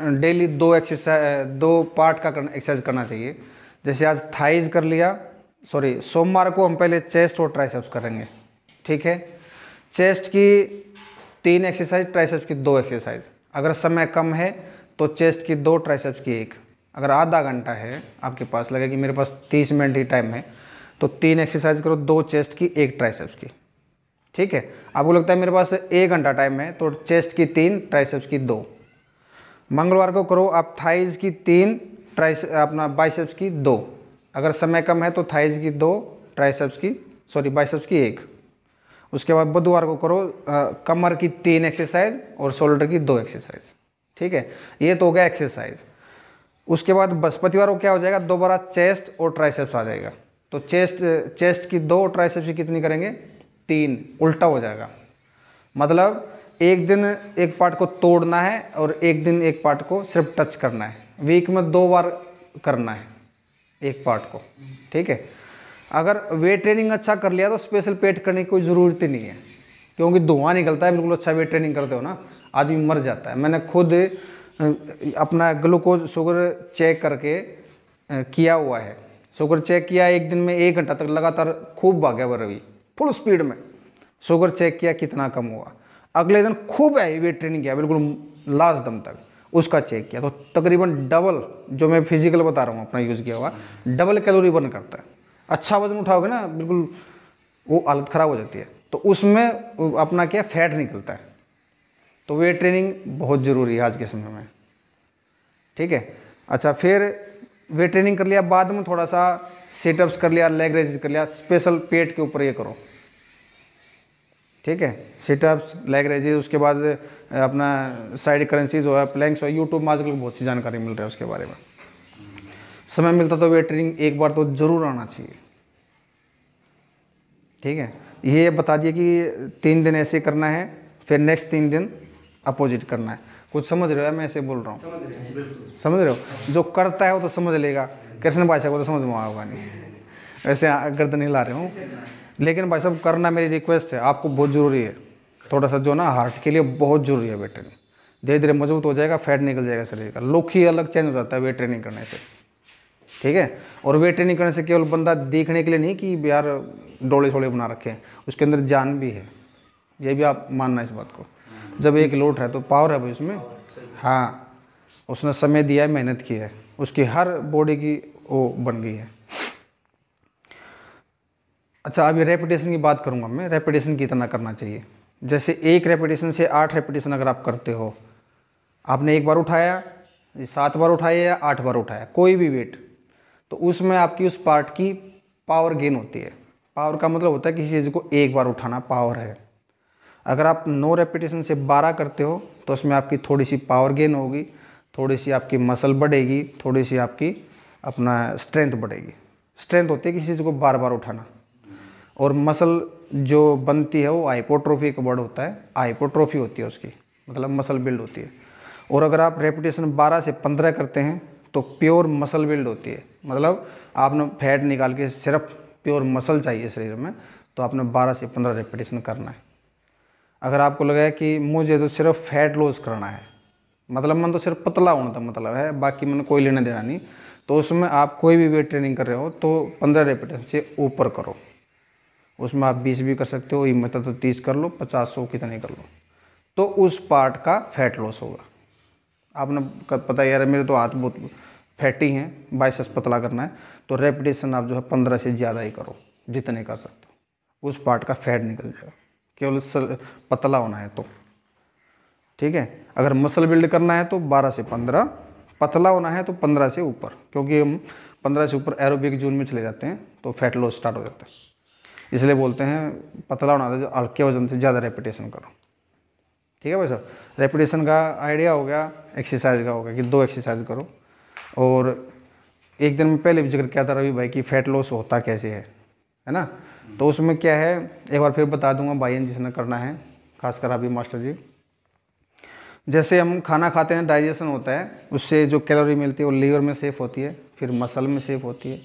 Daily दो exercise दो part का एक्सरसाइज करना चाहिए जैसे आज थाइज कर लिया सॉरी सोमवार को हम पहले चेस्ट और ट्राइसेप्स करेंगे ठीक है चेस्ट की तीन एक्सरसाइज ट्राइसेप्स की दो एक्सरसाइज अगर समय कम है तो चेस्ट की दो ट्राइसेप्स की एक अगर आधा घंटा है आपके पास लगे कि मेरे पास तीस मिनट ही टाइम है तो तीन एक्सरसाइज करो दो चेस्ट की एक ट्राइसेप्स की ठीक है आपको लगता है मेरे पास एक घंटा टाइम है तो चेस्ट की तीन ट्राइसेप्स की दो मंगलवार को करो आप थाइज की तीन ट्राइस अपना बाइसेप्स की दो अगर समय कम है तो थाइज की दो ट्राइसेप्स की सॉरी बाइसेप्स की एक उसके बाद बुधवार को करो आ, कमर की तीन एक्सरसाइज और शोल्डर की दो एक्सरसाइज ठीक है ये तो हो गया एक्सरसाइज उसके बाद बृहस्पतिवार को क्या हो जाएगा दोबारा चेस्ट और ट्राइसेप्स आ जाएगा तो चेस्ट चेस्ट की दो और ट्राइसेप्स की कितनी करेंगे तीन उल्टा हो जाएगा मतलब एक दिन एक पार्ट को तोड़ना है और एक दिन एक पार्ट को सिर्फ टच करना है वीक में दो बार करना है एक पार्ट को ठीक है अगर वेट ट्रेनिंग अच्छा कर लिया तो स्पेशल पेट करने की कोई ज़रूरत ही नहीं है क्योंकि धुआं निकलता है बिल्कुल अच्छा वेट ट्रेनिंग करते हो ना आदमी मर जाता है मैंने खुद अपना ग्लूकोज शुगर चेक करके किया हुआ है शुगर चेक किया एक दिन में एक घंटा तक लगातार खूब भाग्या रवि फुल स्पीड में शुगर चेक किया कितना कम हुआ अगले दिन खूब आई वेट ट्रेनिंग किया बिल्कुल लास्ट दम तक उसका चेक किया तो तकरीबन डबल जो मैं फिजिकल बता रहा हूँ अपना यूज़ किया हुआ डबल कैलोरी बर्न करता है अच्छा वजन उठाओगे ना बिल्कुल वो हालत ख़राब हो जाती है तो उसमें अपना क्या फैट निकलता है तो वेट ट्रेनिंग बहुत ज़रूरी है आज के समय में ठीक है अच्छा फिर वेट ट्रेनिंग कर लिया बाद में थोड़ा सा सेटअप्स कर लिया लेग रेज कर लिया स्पेशल पेट के ऊपर ये करो ठीक है सेटअप्स लेग रेजेज उसके बाद अपना साइड करेंसीज हो प्लैंक्स हो यूट्यूब में आजकल बहुत सी जानकारी मिल रही है उसके बारे में समय मिलता तो वे ट्रेनिंग एक बार तो ज़रूर आना चाहिए ठीक है ये बता दिए कि तीन दिन ऐसे करना है फिर नेक्स्ट तीन दिन अपोजिट करना है कुछ समझ रहे हो मैं ऐसे बोल रहा हूँ समझ रहे हो जो करता है वो तो समझ लेगा कृष्ण भाषा को तो समझ में आएगा नहीं ऐसे गर्दन हिला रहे हूँ लेकिन भाई साहब करना मेरी रिक्वेस्ट है आपको बहुत ज़रूरी है थोड़ा सा जो ना हार्ट के लिए बहुत ज़रूरी है वेट ट्रेनिंग धीरे धीरे मजबूत हो जाएगा फैट निकल जाएगा शरीर का लुक ही अलग चेंज हो जाता है वेट ट्रेनिंग करने से ठीक है और वेट ट्रेनिंग करने से केवल बंदा देखने के लिए नहीं कि यार डोले छोड़े बना रखे हैं उसके अंदर जान भी है ये भी आप मानना इस बात को जब एक लोट है तो पावर है भाई उसमें हाँ उसने समय दिया है मेहनत की है उसकी हर बॉडी की वो बन गई है अच्छा अभी रेपिटेशन की बात करूँगा मैं रेपिटेशन कितना करना चाहिए जैसे एक रेपिटेशन से आठ रेपिटेशन अगर आप करते हो आपने एक बार उठाया सात बार उठाया या आठ बार उठाया कोई भी वेट तो उसमें आपकी उस पार्ट की पावर गेन होती है पावर का मतलब होता है किसी चीज़ को एक बार उठाना पावर है अगर आप नो रेपिटेशन से बारह करते हो तो उसमें आपकी थोड़ी सी पावर गेन होगी थोड़ी सी आपकी मसल बढ़ेगी थोड़ी सी आपकी अपना स्ट्रेंथ बढ़ेगी स्ट्रेंथ होती है किसी चीज़ को बार बार उठाना और मसल जो बनती है वो आइपोट्रोफी का वर्ड होता है आइपोट्रोफी होती है उसकी मतलब मसल बिल्ड होती है और अगर आप रेपिटेशन 12 से 15 करते हैं तो प्योर मसल बिल्ड होती है मतलब आपने फैट निकाल के सिर्फ प्योर मसल चाहिए शरीर में तो आपने 12 से 15 रेपिटेशन करना है अगर आपको लगा कि मुझे तो सिर्फ फैट लॉस करना है मतलब मन तो सिर्फ पतला होना था मतलब है बाकी मैंने कोई लेना देना नहीं तो उसमें आप कोई भी वेट ट्रेनिंग कर रहे हो तो पंद्रह रेपिटेशन से ऊपर करो उसमें आप बीस भी कर सकते हो हिम्मत मतलब तो तीस कर लो पचास सौ कितने कर लो तो उस पार्ट का फैट लॉस होगा आपने पता यार मेरे तो हाथ बहुत फैटी हैं बाईस पतला करना है तो रेपिटेशन आप जो है पंद्रह से ज़्यादा ही करो जितने कर सकते हो उस पार्ट का फैट निकल जाएगा केवल पतला होना है तो ठीक है अगर मसल बिल्ड करना है तो बारह से पंद्रह पतला होना है तो पंद्रह से ऊपर क्योंकि हम पंद्रह से ऊपर एरोबिक जून में चले जाते हैं तो फैट लॉस स्टार्ट हो जाता है इसलिए बोलते हैं पतला होना था जो हल्के वजन से ज़्यादा रेपिटेशन करो ठीक है भाई साहब रेपिटेशन का आइडिया हो गया एक्सरसाइज का हो गया कि दो एक्सरसाइज करो और एक दिन में पहले भी जिक्र किया था रवि भाई कि फैट लॉस होता कैसे है है ना तो उसमें क्या है एक बार फिर बता दूंगा भाई जिसने करना है खासकर अभी मास्टर जी जैसे हम खाना खाते हैं डाइजेशन होता है उससे जो कैलोरी मिलती है वो लीवर में सेफ होती है फिर मसल में सेफ होती है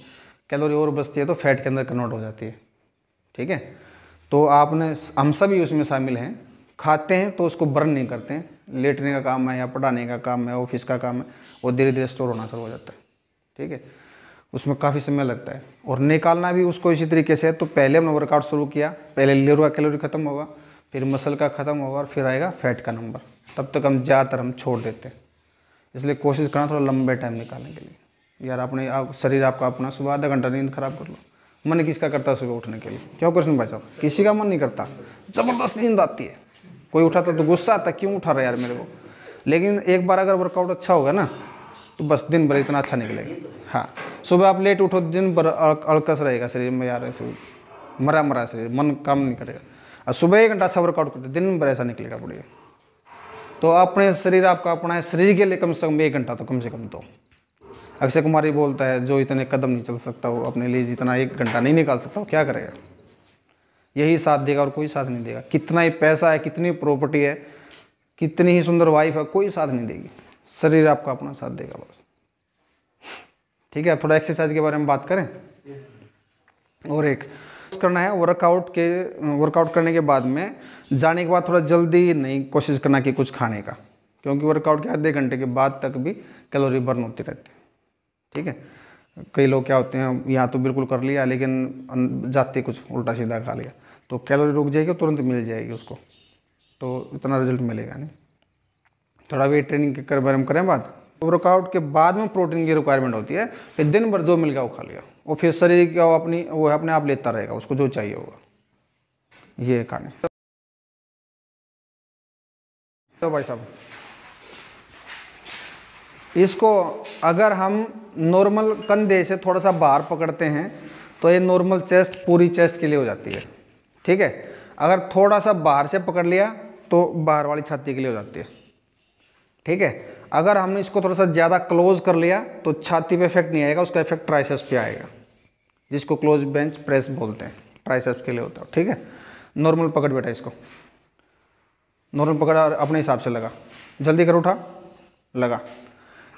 कैलोरी और बचती है तो फैट के अंदर कन्वर्ट हो जाती है ठीक है तो आपने हम सभी उसमें शामिल हैं खाते हैं तो उसको बर्न नहीं करते हैं लेटने का काम है या पटाने का काम है ऑफिस का काम है वो धीरे धीरे स्टोर होना शुरू हो जाता है ठीक है उसमें काफ़ी समय लगता है और निकालना भी उसको इसी तरीके से है तो पहले हमने वर्कआउट शुरू किया पहले लीवर का कैलोरी ख़त्म होगा फिर मसल का ख़त्म होगा और फिर आएगा फैट का नंबर तब तक हम ज़्यादातर हम छोड़ देते हैं इसलिए कोशिश करना थोड़ा लंबे टाइम निकालने के लिए यार अपने आप शरीर आपका अपना सुबह आधा घंटा नींद खराब कर लो मन किसका करता है सुबह उठने के लिए क्यों कृष्ण भाई साहब किसी का मन नहीं करता ज़बरदस्त नींद आती है कोई उठाता तो, तो गुस्सा आता क्यों उठा रहा यार मेरे को लेकिन एक बार अगर वर्कआउट अच्छा होगा ना तो बस दिन भर इतना अच्छा निकलेगा हाँ सुबह आप लेट उठो दिन भर अड़कस रहेगा शरीर में यार ऐसे मरा मरा शरीर मन काम नहीं करेगा और सुबह एक घंटा अच्छा वर्कआउट करते दिन भर ऐसा निकलेगा बढ़िया तो अपने शरीर आपका अपना है शरीर के लिए कम से कम एक घंटा तो कम से कम दो तो। अक्षय कुमार ही बोलता है जो इतने कदम नहीं चल सकता वो अपने लिए जितना एक घंटा नहीं निकाल सकता वो क्या करेगा यही साथ देगा और कोई साथ नहीं देगा कितना ही पैसा है कितनी प्रॉपर्टी है कितनी ही सुंदर वाइफ है कोई साथ नहीं देगी शरीर आपका अपना साथ देगा बस ठीक है थोड़ा एक्सरसाइज के बारे में बात करें और एक करना है वर्कआउट के वर्कआउट करने के बाद में जाने के बाद थोड़ा जल्दी नहीं कोशिश करना कि कुछ खाने का क्योंकि वर्कआउट के आधे घंटे के बाद तक भी कैलोरी बर्न होती रहती है ठीक है कई लोग क्या होते हैं यहाँ तो बिल्कुल कर लिया लेकिन जाते कुछ उल्टा सीधा खा लिया तो कैलोरी रुक जाएगी तुरंत मिल जाएगी उसको तो इतना रिजल्ट मिलेगा नहीं थोड़ा वेट ट्रेनिंग के बारे में करें बात वर्कआउट के बाद में प्रोटीन की रिक्वायरमेंट होती है फिर दिन भर जो मिल गया वो खा लिया और फिर शरीर का अपनी वो अपने आप लेता रहेगा उसको जो चाहिए होगा ये कहानी तो भाई साहब इसको अगर हम नॉर्मल कंधे से थोड़ा सा बाहर पकड़ते हैं तो ये नॉर्मल चेस्ट पूरी चेस्ट के लिए हो जाती है ठीक है अगर थोड़ा सा बाहर से पकड़ लिया तो बाहर वाली छाती के लिए हो जाती है ठीक है अगर हमने इसको थोड़ा सा ज़्यादा क्लोज कर लिया तो छाती पे इफेक्ट नहीं आएगा उसका इफेक्ट ट्राइसेप्स पे आएगा जिसको क्लोज बेंच प्रेस बोलते हैं ट्राइसेप्स के लिए होता है ठीक है नॉर्मल पकड़ बेटा इसको नॉर्मल पकड़ा अपने हिसाब से लगा जल्दी कर उठा लगा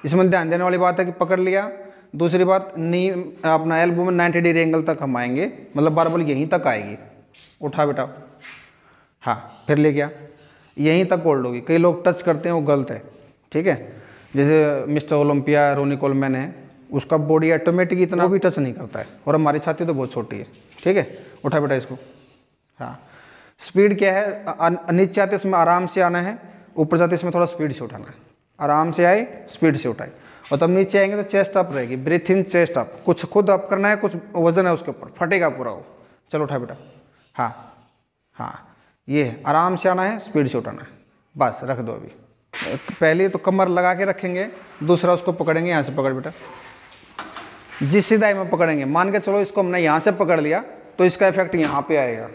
इसमें ध्यान देने वाली बात है कि पकड़ लिया दूसरी बात नी अपना एल्बो में नाइन्टी डिग्री एंगल तक हम आएंगे मतलब बारबल यहीं तक आएगी उठा बेटा हाँ फिर ले गया यहीं तक होल्ड होगी कई लोग टच करते हैं वो गलत है ठीक है जैसे मिस्टर ओलंपिया रोनी कोलमैन है उसका बॉडी ऑटोमेटिक इतना भी टच नहीं करता है और हमारी छाती तो बहुत छोटी है ठीक है उठा बेटा इसको हाँ स्पीड क्या है नीचे आते इसमें आराम से आना है ऊपर जाते इसमें थोड़ा स्पीड से उठाना है आराम से आए स्पीड से उठाए और तब नीचे आएंगे तो चेस्ट अप रहेगी ब्रीथ इन चेस्ट अप कुछ खुद अप करना है कुछ वजन है उसके ऊपर फटेगा पूरा वो चलो उठा बेटा हाँ हाँ ये है आराम से आना है स्पीड से उठाना है बस रख दो अभी पहले तो कमर लगा के रखेंगे दूसरा उसको पकड़ेंगे यहाँ से पकड़ बेटा जिस सिदाई में पकड़ेंगे मान के चलो इसको हमने यहाँ से पकड़ लिया तो इसका इफेक्ट यहाँ पे आएगा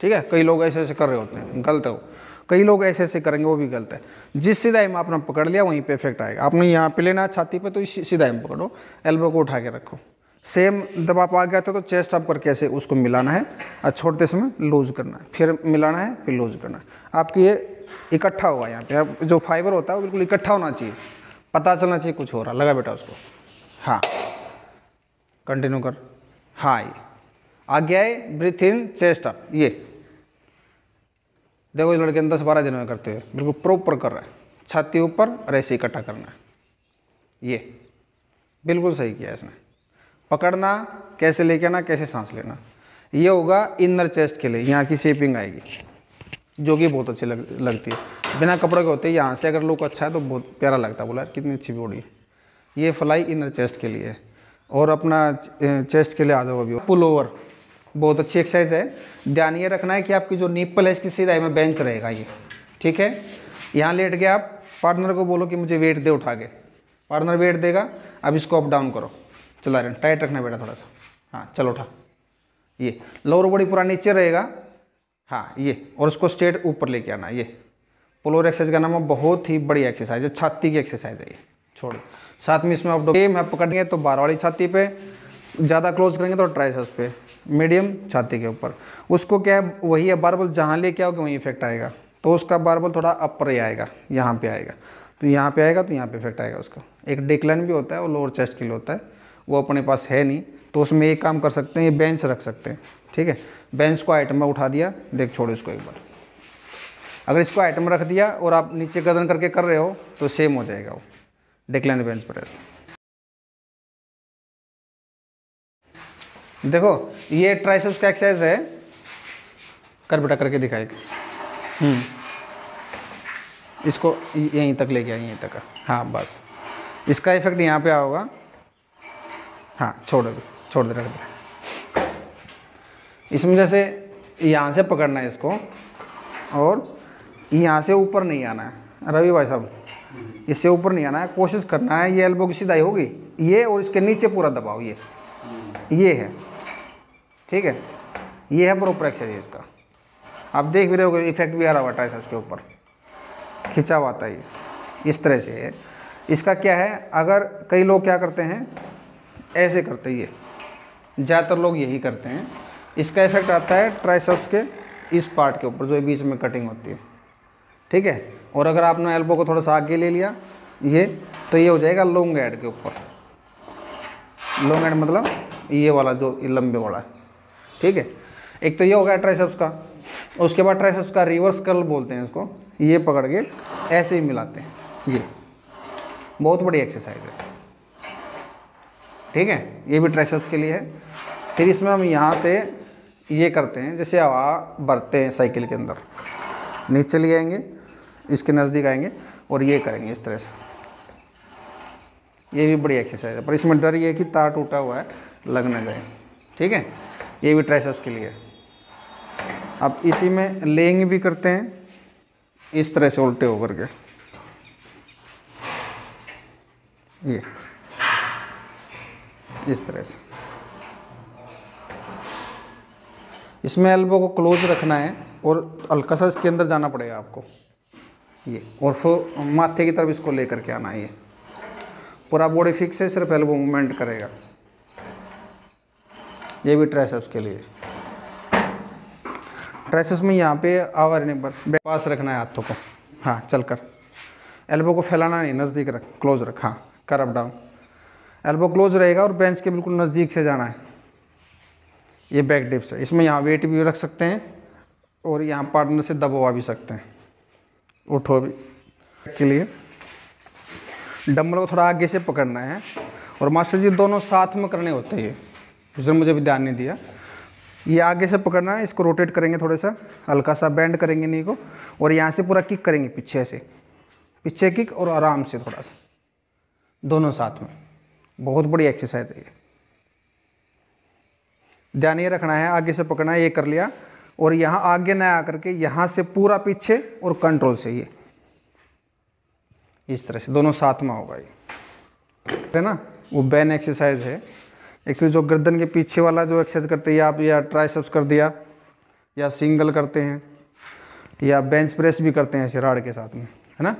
ठीक है कई लोग ऐसे ऐसे कर रहे होते हैं गलत है वो कई लोग ऐसे ऐसे करेंगे वो भी गलत है जिस सीधा में आपने पकड़ लिया वहीं पे इफेक्ट आएगा आपने यहाँ पे लेना छाती पे तो इस सीधा में पकड़ो एल्बो को उठा के रखो सेम जब आप आ गया था तो चेस्ट अप करके ऐसे उसको मिलाना है और छोड़ते समय लूज करना है फिर मिलाना है फिर लूज करना है आपकी ये इकट्ठा होगा यहाँ पे जो फाइबर होता है वो बिल्कुल इकट्ठा होना चाहिए पता चलना चाहिए कुछ हो रहा लगा बेटा उसको हाँ कंटिन्यू कर हाँ ये आ गया है ब्रीथ इन चेस्ट अप ये देखो इस लड़के ने दस बारह दिन में करते हुए बिल्कुल प्रॉपर कर रहा है छाती ऊपर और ऐसे इकट्ठा करना है ये बिल्कुल सही किया इसने पकड़ना कैसे लेके आना कैसे सांस लेना ये होगा इनर चेस्ट के लिए यहाँ की शेपिंग आएगी जो कि बहुत अच्छी लग, लगती है बिना कपड़े के होते यहाँ से अगर लुक अच्छा है तो बहुत प्यारा लगता है बोला कितनी अच्छी बॉडी है ये फ्लाई इनर चेस्ट के लिए है और अपना चेस्ट के लिए आ जाओ अभी पुल ओवर बहुत अच्छी एक्सरसाइज है ध्यान ये रखना है कि आपकी जो नीपल है इसकी सीधाई में बेंच रहेगा ये ठीक है यहाँ लेट गया आप पार्टनर को बोलो कि मुझे वेट दे उठा के पार्टनर वेट देगा अब इसको अप डाउन करो चला रहे टाइट रखना बेटा थोड़ा सा हाँ चलो उठा ये लोअर बॉडी पूरा नीचे रहेगा हाँ ये और उसको स्ट्रेट ऊपर लेके आना ये पोलोर एक्सरसाइज का नाम बहुत ही बड़ी एक्सरसाइज है छाती की एक्सरसाइज है ये छोड़ साथ में इसमें आप सेम है पकड़ेंगे तो बार वाली छाती पे ज़्यादा क्लोज करेंगे तो ट्राइसस पे मीडियम छाती के ऊपर उसको क्या है वही है बारबल जहाँ ले क्या आओगे वहीं इफेक्ट आएगा तो उसका बारबल थोड़ा अपर ही आएगा यहाँ पे आएगा तो यहाँ पे आएगा तो यहाँ पे इफेक्ट आएगा उसका एक डिक्लाइन भी होता है वो लोअर चेस्ट के लिए होता है वो अपने पास है नहीं तो उसमें एक काम कर सकते हैं ये बेंच रख सकते हैं ठीक है बेंच को आइटम में उठा दिया देख छोड़ो इसको एक बार अगर इसको आइटम रख दिया और आप नीचे गर्दन करके कर रहे हो तो सेम हो जाएगा वो डिक्लाइन बेंच प्रेस देखो ये ट्राइसेप्स का एक्सरसाइज है कर बेटा करके दिखाएगा हम्म। इसको यहीं तक ले गया यहीं तक हाँ बस इसका इफेक्ट यहाँ पे आओगा हाँ छोड़ दो छोड़ दे रख दे इसमें जैसे यहाँ से पकड़ना है इसको और यहाँ से ऊपर नहीं आना है रवि भाई साहब हम्म। इससे ऊपर नहीं आना है कोशिश करना है ये एल्बो की सीधाई होगी ये और इसके नीचे पूरा दबाओ ये हम्म। ये है ठीक है ये है प्रोपर एक्सरसाइज इसका आप देख भी रहे हो इफेक्ट भी आ रहा हुआ ट्राइसेप्स के ऊपर खिंचा हुआ आता है इस तरह से है इसका क्या है अगर कई लोग क्या करते हैं ऐसे करते ये ज़्यादातर लोग यही करते हैं इसका इफेक्ट आता है ट्राइसेप्स के इस पार्ट के ऊपर जो बीच में कटिंग होती है ठीक है और अगर आपने एल्बो को थोड़ा सा आगे ले लिया ये तो ये हो जाएगा लॉन्ग एड के ऊपर लॉन्ग एड मतलब ये वाला जो लंबे वाला है ठीक है एक तो ये हो गया ट्राइसेप्स का उसके बाद ट्राइसेप्स का रिवर्स कर्ल बोलते हैं इसको ये पकड़ के ऐसे ही मिलाते हैं ये बहुत बड़ी एक्सरसाइज है ठीक है ये भी ट्राइसेप्स के लिए है फिर इसमें हम यहाँ से ये करते हैं जैसे हवा बढ़ते हैं साइकिल के अंदर नीचे ले आएंगे इसके नज़दीक आएंगे और ये करेंगे इस तरह से ये भी बड़ी एक्सरसाइज है पर इसमें डर ये कि तार टूटा हुआ है लग ना जाए ठीक है ये भी ट्राइसेप्स के लिए अब इसी में लेंग भी करते हैं इस तरह से उल्टे होकर के ये इस तरह से इसमें एल्बो को क्लोज रखना है और हल्का सा इसके अंदर जाना पड़ेगा आपको ये और फिर माथे की तरफ इसको लेकर के आना है ये पूरा बॉडी फिक्स है सिर्फ एल्बो मूवमेंट करेगा ये भी ट्रेसेप्स के लिए ट्रेसेस में यहाँ पे आवर पर पास रखना है हाथों को हाँ चल कर एल्बो को फैलाना नहीं नज़दीक रख क्लोज रख हाँ कर अप डाउन एल्बो क्लोज रहेगा और बेंच के बिल्कुल नज़दीक से जाना है ये बैक डिप्स है इसमें यहाँ वेट भी रख सकते हैं और यहाँ पार्टनर से दबवा भी सकते हैं उठो भी के लिए डम्बल को थोड़ा आगे से पकड़ना है और मास्टर जी दोनों साथ में करने होते हैं उसने मुझे भी ध्यान नहीं दिया ये आगे से पकड़ना है इसको रोटेट करेंगे थोड़ा सा हल्का सा बैंड करेंगे नी को और यहाँ से पूरा किक करेंगे पीछे से पीछे किक और आराम से थोड़ा सा दोनों साथ में बहुत बड़ी एक्सरसाइज है ये ध्यान ये रखना है आगे से पकड़ना है ये कर लिया और यहाँ आगे न आ करके यहाँ से पूरा पीछे और कंट्रोल से ये इस तरह से दोनों साथ में होगा ये है ना वो बैन एक्सरसाइज है एक्चुअली जो गर्दन के पीछे वाला जो एक्सरसाइज करते हैं आप या सब्स कर दिया या सिंगल करते हैं या बेंच प्रेस भी करते हैं ऐसे राड के साथ में है ना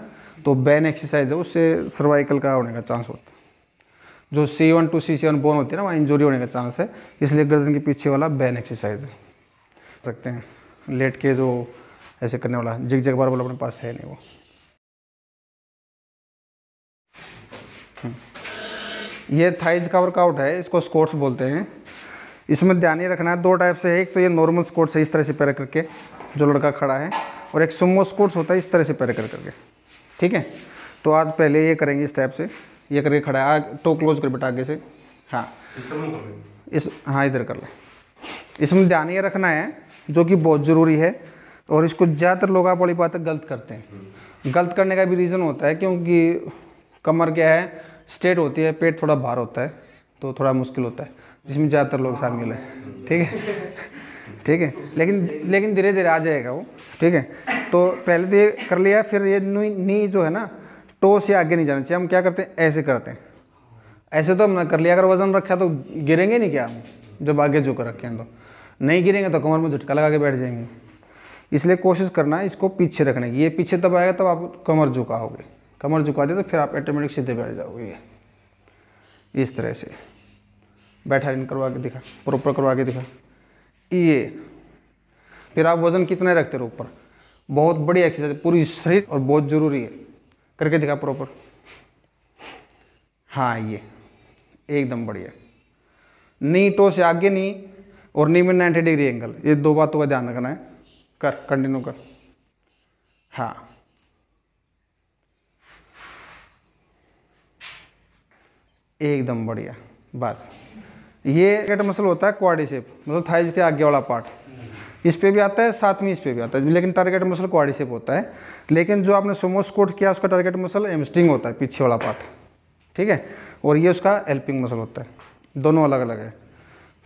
तो बैन एक्सरसाइज है उससे सर्वाइकल का होने का चांस होता है जो C one two C seven bone होती है ना वहाँ इंजोरी होने का चांस है इसलिए गर्दन के पीछे वाला बैन एक्सरसाइज है सकते हैं लेट के जो ऐसे करने वाला जिग जग बार वाला अपने पास है नहीं वो हम्म। ये थाइज का वर्कआउट है इसको स्कोर्ट्स बोलते हैं इसमें ध्यान ही रखना है दो टाइप से है एक तो ये नॉर्मल स्कोर्ट्स है इस तरह से पैर करके जो लड़का खड़ा है और एक सुमो स्कोर्ट्स होता है इस तरह से पैर कर करके ठीक है तो आज पहले ये करेंगे इस टाइप से ये करके खड़ा है आग तो क्लोज कर बेटा आगे से हाँ इस हाँ इधर कर लें इसमें ध्यान ये रखना है जो कि बहुत ज़रूरी है और इसको ज़्यादातर लोग आप बड़ी बात गलत करते हैं गलत करने का भी रीज़न होता है क्योंकि कमर क्या है स्टेट होती है पेट थोड़ा बाहर होता है तो थोड़ा मुश्किल होता है जिसमें ज़्यादातर लोग शामिल हैं ठीक है ठीक है लेकिन लेकिन धीरे धीरे आ जाएगा वो ठीक है तो पहले तो ये कर लिया फिर ये नी, नी जो है ना टो से आगे नहीं जाना चाहिए हम क्या करते हैं ऐसे करते हैं ऐसे तो हमने कर लिया अगर वजन रखा तो गिरेंगे नहीं क्या जब आगे झुक रखे हैं तो नहीं गिरेंगे तो कमर में झुटका लगा के बैठ जाएंगे इसलिए कोशिश करना है इसको पीछे रखने की ये पीछे तब आएगा तब आप कमर झुकाओगे कमर झुका दे तो फिर आप ऑटोमेटिक सीधे बैठ जाओगे इस तरह से बैठा इन करवा के दिखा प्रॉपर करवा के दिखा ये फिर आप वज़न कितना रखते रहो ऊपर बहुत बड़ी एक्सरसाइज पूरी शरीर और बहुत ज़रूरी है करके दिखा प्रॉपर हाँ ये एकदम बढ़िया नी टो से आगे नी और नी में 90 डिग्री एंगल ये दो बातों का ध्यान रखना है कर कंटिन्यू कर हाँ एकदम बढ़िया बस ये गेट मसल होता है क्वाडिसेप मतलब थाइज के आगे वाला पार्ट इस पे भी आता है साथ में इस पे भी आता है लेकिन टारगेट मसल क्वाडिसेप होता है लेकिन जो आपने सोमो स्कोर्ट किया उसका टारगेट मसल एमस्टिंग होता है पीछे वाला पार्ट ठीक है और ये उसका हेल्पिंग मसल होता है दोनों अलग अलग है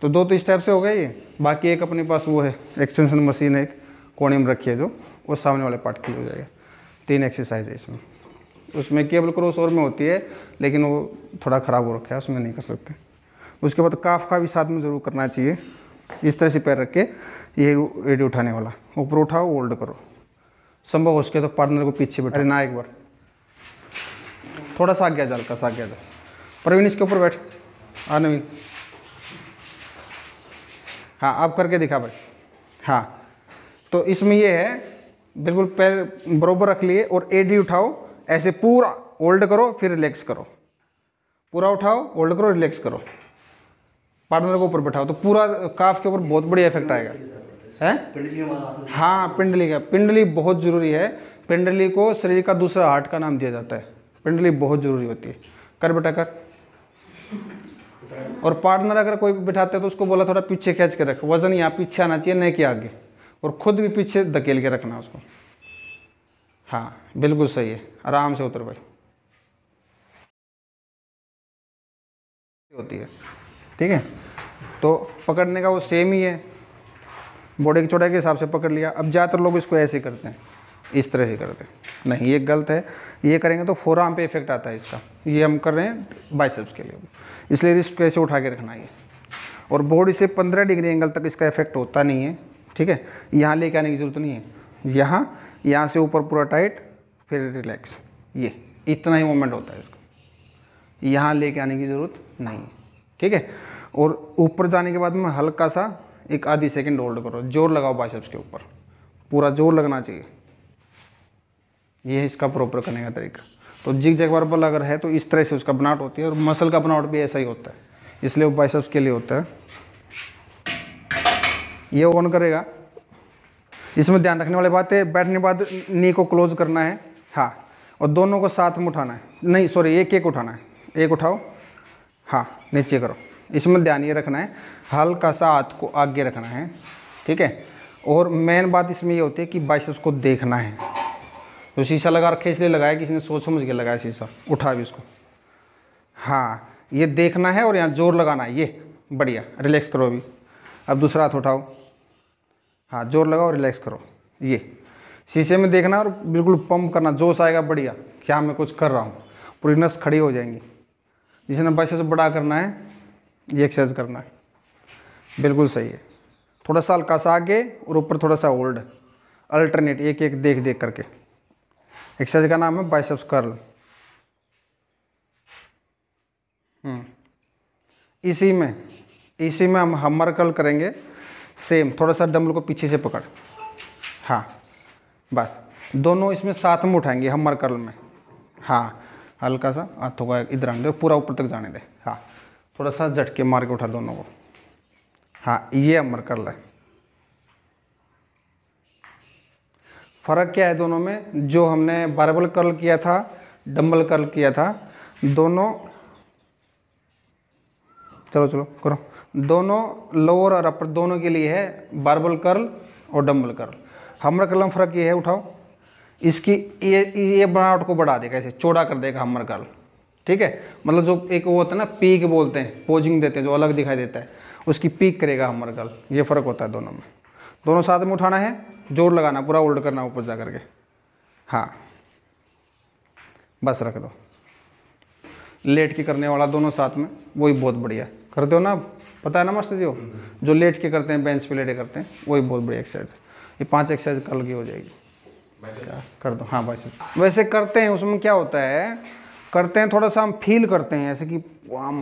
तो दो तो इस टाइप से हो गए ये बाकी एक अपने पास वो है एक्सटेंशन मशीन एक कोने में रखी है जो वो सामने वाले पार्ट की हो जाएगा तीन एक्सरसाइज है इसमें उसमें केबल क्रॉस और में होती है लेकिन वो थोड़ा ख़राब हो रखा है उसमें नहीं कर सकते उसके बाद काफ का भी साथ में ज़रूर करना चाहिए इस तरह से पैर रख के ये एडी उठाने वाला ऊपर उठाओ होल्ड करो संभव हो तो पार्टनर को पीछे बैठा ना एक बार थोड़ा सा गया जा का सा गया जल प्रवीण इसके ऊपर बैठ हाँ नवीन हाँ आप करके दिखा भाई हाँ तो इसमें यह है बिल्कुल पैर बरोबर रख लिए और एडी उठाओ ऐसे पूरा होल्ड करो फिर रिलैक्स करो पूरा उठाओ होल्ड करो रिलैक्स करो पार्टनर को ऊपर बैठाओ तो पूरा काफ के ऊपर बहुत बढ़िया इफेक्ट आएगा हाँ, है हाँ पिंडली का पिंडली बहुत ज़रूरी है पिंडली को शरीर का दूसरा हार्ट का नाम दिया जाता है पिंडली बहुत ज़रूरी होती है कर बेटा कर और पार्टनर अगर कोई बिठाते है तो उसको बोला थोड़ा पीछे खींच के रख वजन यहाँ पीछे आना चाहिए नहीं कि आगे और खुद भी पीछे धकेल के रखना उसको हाँ बिल्कुल सही है आराम से उतर भाई होती है ठीक है तो पकड़ने का वो सेम ही है बॉडी की चौड़ाई के हिसाब से पकड़ लिया अब ज़्यादातर लोग इसको ऐसे करते हैं इस तरह से करते हैं नहीं ये गलत है ये करेंगे तो फोर पे इफेक्ट आता है इसका ये हम कर रहे हैं बाइसेप्स के लिए इसलिए रिस्क कैसे उठा के रखना है और बॉडी से पंद्रह डिग्री एंगल तक इसका इफेक्ट होता नहीं है ठीक है यहाँ लेके आने की ज़रूरत नहीं है यहाँ यहाँ से ऊपर पूरा टाइट फिर रिलैक्स ये इतना ही मोमेंट होता है इसका यहाँ लेके आने की ज़रूरत नहीं है ठीक है और ऊपर जाने के बाद में हल्का सा एक आधी सेकंड होल्ड करो जोर लगाओ बाइसेप्स के ऊपर पूरा जोर लगना चाहिए ये इसका प्रॉपर करने का तरीका तो जिग जैग बल अगर है तो इस तरह से उसका बनावट होती है और मसल का बनावट भी ऐसा ही होता है इसलिए वो बाइसअप्स के लिए होता है ये ऑन करेगा इसमें ध्यान रखने वाली बात है बैठने के बाद नी को क्लोज करना है हाँ और दोनों को साथ में उठाना है नहीं सॉरी एक एक उठाना है एक उठाओ हाँ नीचे करो इसमें ध्यान ये रखना है हल्का सा हाथ को आगे रखना है ठीक है और मेन बात इसमें ये होती है कि बाइसेप्स को देखना है तो शीशा लगा रखे इसलिए लगाया किसी ने सोच समझ के लगाया शीशा उठा भी इसको हाँ ये देखना है और यहाँ जोर लगाना है ये बढ़िया रिलैक्स करो अभी अब दूसरा हाथ उठाओ हाँ जोर लगाओ रिलैक्स करो ये शीशे में देखना और बिल्कुल पंप करना जोश आएगा बढ़िया क्या मैं कुछ कर रहा हूँ पूरी नस खड़ी हो जाएंगी जिसे ना से बड़ा करना है ये एक्सरसाइज करना है बिल्कुल सही है थोड़ा सा हल्का सा आगे और ऊपर थोड़ा सा ओल्ड अल्टरनेट एक एक देख देख करके एक्सरसाइज का नाम है बाइसेप्स हम्म। कर्ल इसी में इसी में हम हमर कर्ल करेंगे सेम थोड़ा सा डम्बल को पीछे से पकड़ हाँ बस दोनों इसमें साथ में उठाएंगे हमर कर्ल में हाँ हल्का सा हाथों का इधर आने दे पूरा ऊपर तक जाने दे हाँ थोड़ा सा झटके मार के उठा दोनों को हाँ ये हमर कर्ल है फ़र्क क्या है दोनों में जो हमने बारबल कर्ल किया था डम्बल कर्ल किया था दोनों चलो चलो करो दोनों लोअर और अपर दोनों के लिए है बार्बल कर्ल और डम्बल कर्ल हमर कलम फर्क ये है उठाओ इसकी ये ये बनावट को बढ़ा देगा इसे चौड़ा कर देगा हमर कर्ल ठीक है मतलब जो एक वो होता है ना पीक बोलते हैं पोजिंग देते हैं जो अलग दिखाई देता है उसकी पीक करेगा हमर कर्ल ये फ़र्क होता है दोनों में दोनों साथ में उठाना है जोर लगाना पूरा होल्ड करना ऊपर जा करके हाँ बस रख दो लेट के करने वाला दोनों साथ में वही बहुत बढ़िया कर दो ना आप पता है ना मास्टर जी वो जो लेट के करते हैं बेंच पे लेटे करते हैं वही बहुत बड़ी एक्सरसाइज है ये पांच एक्सरसाइज कल की हो जाएगी कर दो हाँ वैसे वैसे करते हैं उसमें क्या होता है करते हैं थोड़ा सा हम फील करते हैं ऐसे कि